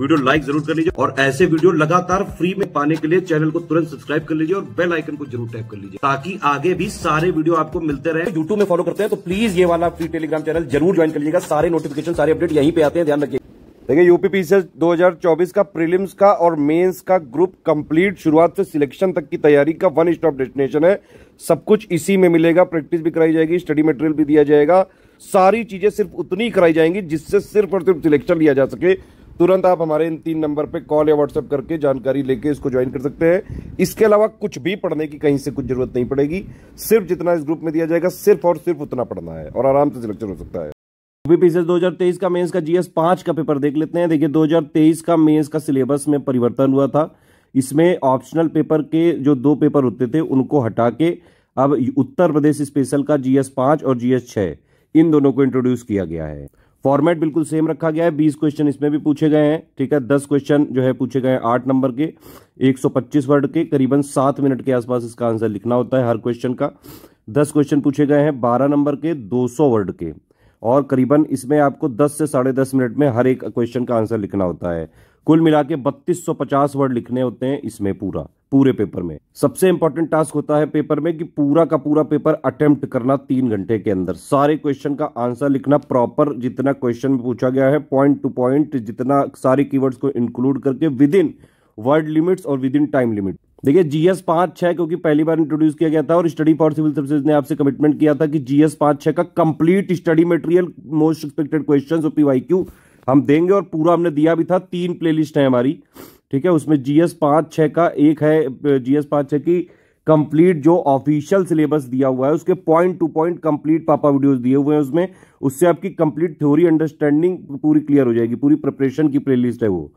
video like जरूर कर लीजिए और ऐसे वीडियो लगातार फ्री में पाने के लिए चैनल को तुरंत सब्सक्राइब कर लीजिए और बेल आइकन को जरूर टैप कर लीजिए ताकि आगे भी सारे वीडियो आपको मिलते रहे यूट्यूब में फॉलो करते हैं तो प्लीज ये वाला फ्री टेलीग्राम चैनल जरूर ज्वाइन कर लीजिएगा सारे नोटिफिकेशन सारे अपडेट यहीं पे आते हैं ध्यान रखिए देखिए यूपीपीसीएल 2024 का प्रीलिम्स का और मेंस का ग्रुप कंप्लीट शुरुआत से सिलेक्शन तक की तैयारी का वन स्टॉप डेस्टिनेशन है सब कुछ इसी में मिलेगा प्रैक्टिस भी कराई जाएगी स्टडी मटेरियल भी दिया जाएगा सारी चीजें सिर्फ उतनी कराई जाएंगी जिससे सिर्फ और सिर्फ सिलेक्शन लिया जा सके तुरंत आप हमारे इन तीन नंबर पे कॉल या व्हाट्सएप करके जानकारी लेके इसको ज्वाइन कर सकते हैं इसके अलावा कुछ भी पढ़ने की कहीं से कुछ जरूरत नहीं पड़ेगी सिर्फ जितना इस ग्रुप में दिया जाएगा सिर्फ और सिर्फ उतना पढ़ना है और आराम से सिलेक्शन हो सकता है हजार 2023 का मेंस का जीएस पांच का पेपर देख लेते हैं देखिए 2023 का मेंस का सिलेबस में परिवर्तन हुआ था इसमें ऑप्शनल पेपर के जो दो पेपर होते थे उनको हटा के अब उत्तर प्रदेश स्पेशल का जीएस पांच और जीएस छह इन दोनों को इंट्रोड्यूस किया गया है फॉर्मेट बिल्कुल सेम रखा गया है बीस क्वेश्चन इसमें भी पूछे गए हैं ठीक है दस क्वेश्चन जो है पूछे गए हैं आठ नंबर के एक सौ पच्चीस वर्ड के करीबन सात मिनट के आसपास इसका आंसर लिखना होता है हर क्वेश्चन का दस क्वेश्चन पूछे गए हैं बारह नंबर के दो सौ वर्ड के और करीबन इसमें आपको दस से साढ़े दस मिनट में हर एक क्वेश्चन का आंसर लिखना होता है कुल मिला के बत्तीस वर्ड लिखने होते हैं इसमें पूरा पूरे पेपर में सबसे इंपॉर्टेंट टास्क होता है पेपर में कि पूरा का पूरा पेपर अटेम्प्ट करना तीन घंटे के अंदर सारे क्वेश्चन का आंसर लिखना प्रॉपर जितना क्वेश्चन में पूछा गया है पॉइंट टू पॉइंट जितना सारे कीवर्ड्स को इंक्लूड करके विद इन वर्ड लिमिट्स और विद इन टाइम लिमिट देखिए जीएस पांच छह क्योंकि पहली बार इंट्रोड्यूस किया गया था और स्टडी फॉर सिविल सर्विस ने आपसे कमिटमेंट किया था कि जीएस पांच छह का complete study material most expected question O P Y Q हम देंगे और पूरा हमने दिया भी था तीन प्लेलिस्ट है हमारी ठीक है उसमें जीएस पांच छह का एक है जीएस पांच छह की कंप्लीट जो ऑफिशियल सिलेबस दिया हुआ है उसके पॉइंट टू पॉइंट कंप्लीट पापा वीडियोस दिए हुए हैं उसमें उससे आपकी कंप्लीट थ्योरी अंडरस्टैंडिंग पूरी क्लियर हो जाएगी पूरी प्रिपरेशन की प्लेलिस्ट है वो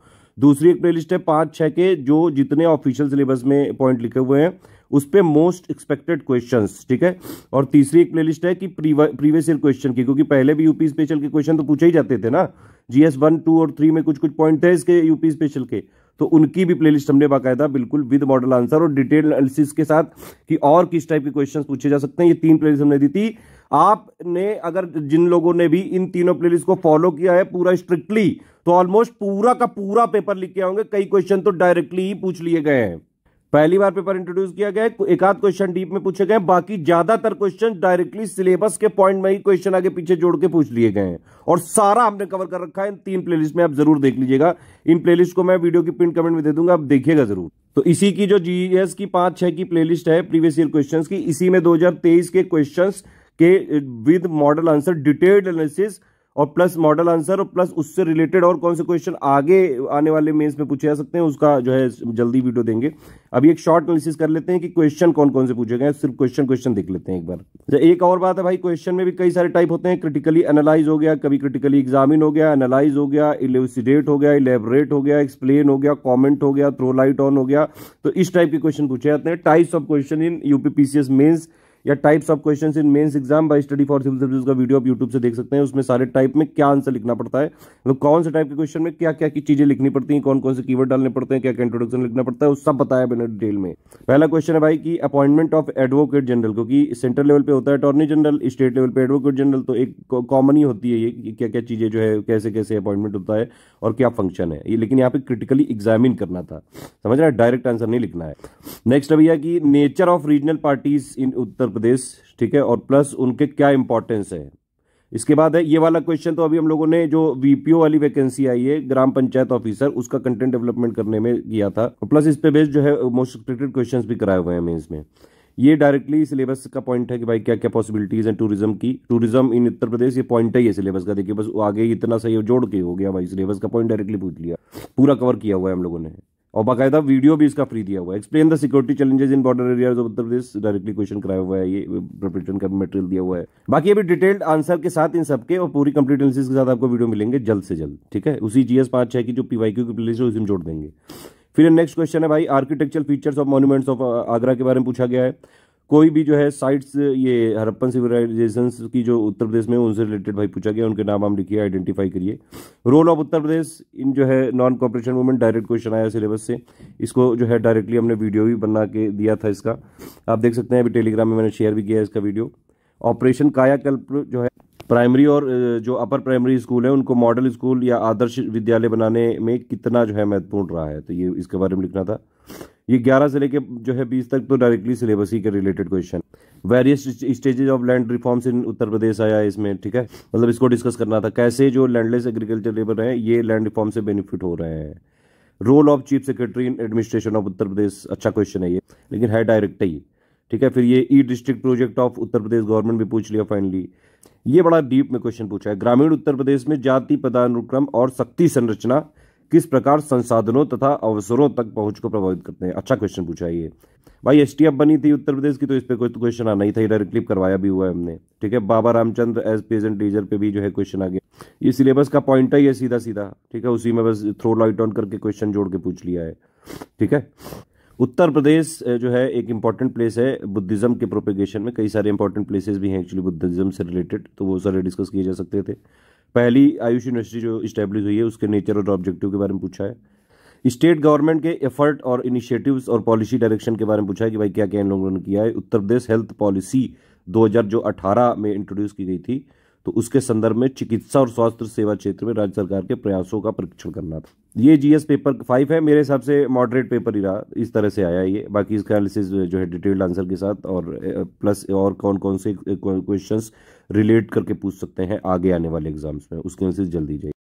दूसरी एक प्लेलिस्ट है पांच छह के जो जितने ऑफिशियल सिलेबस में पॉइंट लिखे हुए हैं उस पर मोस्ट एक्सपेक्टेड क्वेश्चन ठीक है और तीसरी एक प्ले है कि प्रीवियस ईयर क्वेश्चन की क्योंकि पहले भी यूपी स्पेशल के क्वेश्चन तो पूछे ही जाते थे ना जीएस वन टू और थ्री में कुछ कुछ पॉइंट थे इसके यूपी स्पेशल के तो उनकी भी प्लेलिस्ट हमने बाकायदा बिल्कुल विद मॉडल आंसर और डिटेल एनालिसिस के साथ कि और किस टाइप के क्वेश्चन पूछे जा सकते हैं ये तीन प्लेलिस्ट हमने दी थी आपने अगर जिन लोगों ने भी इन तीनों प्लेलिस्ट को फॉलो किया है पूरा स्ट्रिक्टली तो ऑलमोस्ट पूरा का पूरा पेपर लिख के आओगे कई क्वेश्चन तो डायरेक्टली ही पूछ लिए गए हैं पहली बार पेपर इंट्रोड्यूस किया गया है एक आध क्वेश्चन डीप में पूछे गए बाकी ज्यादातर क्वेश्चन डायरेक्टली सिलेबस के पॉइंट में ही क्वेश्चन आगे पीछे जोड़ के पूछ लिए गए हैं और सारा हमने कवर कर रखा है इन तीन प्लेलिस्ट में आप जरूर देख लीजिएगा इन प्लेलिस्ट को मैं वीडियो की प्रिंट कमेंट में दे दूंगा आप देखिएगा जरूर तो इसी की जो जीएस e की पांच छह की प्ले है प्रीवियस ईयर क्वेश्चन की इसी में दो के क्वेश्चन के with model answer detailed analysis और प्लस मॉडल आंसर और प्लस उससे रिलेटेड और कौन से क्वेश्चन आगे आने वाले मेंस में पूछे जा सकते हैं उसका जो है जल्दी वीडियो देंगे अभी एक शॉर्ट एनालिसिस कर लेते हैं कि क्वेश्चन कौन कौन से पूछे गए सिर्फ क्वेश्चन क्वेश्चन देख लेते हैं एक बार अच्छा, एक और बात है भाई क्वेश्चन में भी कई सारे टाइप होते हैं क्रिटिकली एनालाइज हो गया कभी क्रिटिकली एग्जामिन हो गया एनालाइज हो गया इलेसिडेट हो गया इलेबरेट हो गया एक्सप्लेन हो गया कॉमेंट हो गया थ्रो लाइट ऑन हो गया तो इस टाइप के क्वेश्चन पूछे जाते हैं types of question in UPPCS mains या types of question in mains exam by study for civil service का वीडियो आप यूट्यूब से देख सकते हैं उसमें सारे टाइप में क्या आंसर लिखना पड़ता है तो कौन से टाइप के क्वेश्चन में क्या क्या की चीजें लिखनी पड़ती हैं कौन कौन से कीवर्ड डालने पड़ते हैं क्या क्या इंट्रोडक्शन लिखना पड़ता है वो सब बताया मैंने डिटेल में पहला क्वेश्चन है भाई की अपॉइंटमेंट ऑफ एडवोकेट जनरल क्योंकि सेंट्रल लेवल पे होता है अटॉर्नी जनरल स्टेट लेवल पे एडवोकेट जनरल तो एक कॉमन ही होती है ये क्या क्या चीजें जो है कैसे कैसे अपॉइंटमेंट होता है और क्या फंक्शन है ये लेकिन यहाँ पे क्रिटिकली एग्जामिन करना था समझ रहे डायरेक्ट आंसर नहीं लिखना है नेक्स्ट अभी कि nature of regional parties in Uttar Pradesh ठीक है और प्लस उनके क्या इंपॉर्टेंस है इसके बाद है ये वाला क्वेश्चन तो अभी हम लोगों ने जो वीपीओ वाली वैकेंसी आई है ग्राम पंचायत ऑफिसर उसका कंटेंट डेवलपमेंट करने में किया था और प्लस इस पे बेस्ड जो है मोस्ट एक्सपेक्टेड क्वेश्चंस भी कराए हुए हैं मेंस में ये डायरेक्टली सिलेबस का पॉइंट है कि भाई क्या क्या पॉसिबिलिटीज हैं टूरिज्म की टूरिज्म इन उत्तर प्रदेश ये पॉइंट है ये सिलेबस का देखिए बस आगे इतना सही जोड़ के हो गया भाई सिलेबस का पॉइंट डायरेक्टली पूछ लिया पूरा कवर किया हुआ है हम लोगों ने और बाकायदा वीडियो भी इसका फ्री दिया हुआ है explain the security challenges in border areas of Uttar Pradesh directly question कराया हुआ है ये प्रिपरेशन का मटेरियल दिया हुआ है बाकी अभी डिटेल्ड आंसर के साथ इन सबके और पूरी कंप्लीट एनालिसिस के साथ आपको वीडियो मिलेंगे जल्द से जल्द ठीक है उसी जी एस पाँच छह की जो पी वाई क्यू की प्लेस है उसमें जोड़ देंगे फिर नेक्स्ट क्वेश्चन है भाई architecture features of monuments of Agra के बारे में पूछा गया है कोई भी जो है साइट्स ये हरप्पन सिविलाइजेशन की जो उत्तर प्रदेश में उनसे रिलेटेड भाई पूछा गया उनके नाम हम लिखिए आइडेंटिफाई करिए role of Uttar Pradesh in जो है non cooperation movement direct question आया सिलेबस से इसको जो है डायरेक्टली हमने वीडियो भी बना के दिया था इसका आप देख सकते हैं अभी टेलीग्राम में मैंने शेयर भी किया है इसका वीडियो ऑपरेशन कायाकल्प जो है प्राइमरी और जो अपर प्राइमरी स्कूल है उनको मॉडल स्कूल या आदर्श विद्यालय बनाने में कितना जो है महत्वपूर्ण रहा है तो ये इसके बारे में लिखना था ये ग्यारह से लेके जो है बीस तक तो डायरेक्टली सिलेबस ही के related question various stages of land reforms in Uttar Pradesh आया इसमें ठीक है मतलब इसको डिस्कस करना था कैसे जो लैंडलेस एग्रीकल्चर लेबर हैं ये लैंड रिफॉर्म से बेनिफिट हो रहे हैं role of chief secretary in administration of Uttar Pradesh अच्छा क्वेश्चन है ये लेकिन है डायरेक्ट ही ठीक है फिर ये E district project of Uttar Pradesh government भी पूछ लिया फाइनली ये बड़ा डीप में क्वेश्चन पूछा है ग्रामीण उत्तर प्रदेश में जाति पदानुक्रम और शक्ति संरचना किस प्रकार संसाधनों तथा अवसरों तक पहुंच को प्रभावित करते हैं अच्छा क्वेश्चन पूछा ये भाई एस बनी थी उत्तर प्रदेश की तो इस पर कोई क्वेश्चन तो आना ही था इधर क्लिप करवाया भी हुआ है हमने ठीक है Baba Ramchandra as present teacher पे भी जो है क्वेश्चन आ गया ये सिलेबस का पॉइंट है ये सीधा सीधा ठीक है उसी में बस थ्रो लाइट ऑन करके क्वेश्चन जोड़ के पूछ लिया है ठीक है उत्तर प्रदेश जो है एक इम्पॉर्टेंट प्लेस है बुद्धिज्म के प्रोपेगेशन में कई सारे इंपॉर्टेंट प्लेसेस भी हैं एक्चुअली बुद्धिज्म से रिलेटेड तो वो सारे डिस्कस किए जा सकते थे पहली आयुष यूनिवर्सिटी जो इस्टेब्लिश हुई है उसके नेचर और ऑब्जेक्टिव के बारे में पूछा है स्टेट गवर्नमेंट के एफर्ट और इनिशिएटिव्स और पॉलिसी डायरेक्शन के बारे में पूछा है कि भाई क्या क्या इन लोगों ने किया है उत्तर प्रदेश हेल्थ पॉलिसी दो जो अठारह में इंट्रोड्यूस की गई थी तो उसके संदर्भ में चिकित्सा और स्वास्थ्य सेवा क्षेत्र में राज्य सरकार के प्रयासों का परीक्षण करना था ये जीएस पेपर फाइव है मेरे हिसाब से मॉडरेट पेपर ही रहा इस तरह से आया ये बाकी इसका एनालिसिस जो है डिटेल्ड आंसर के साथ और प्लस और कौन कौन से क्वेश्चंस रिलेट करके पूछ सकते हैं आगे आने वाले एग्जाम्स में उसके एनालिसिस जल्दी जाइए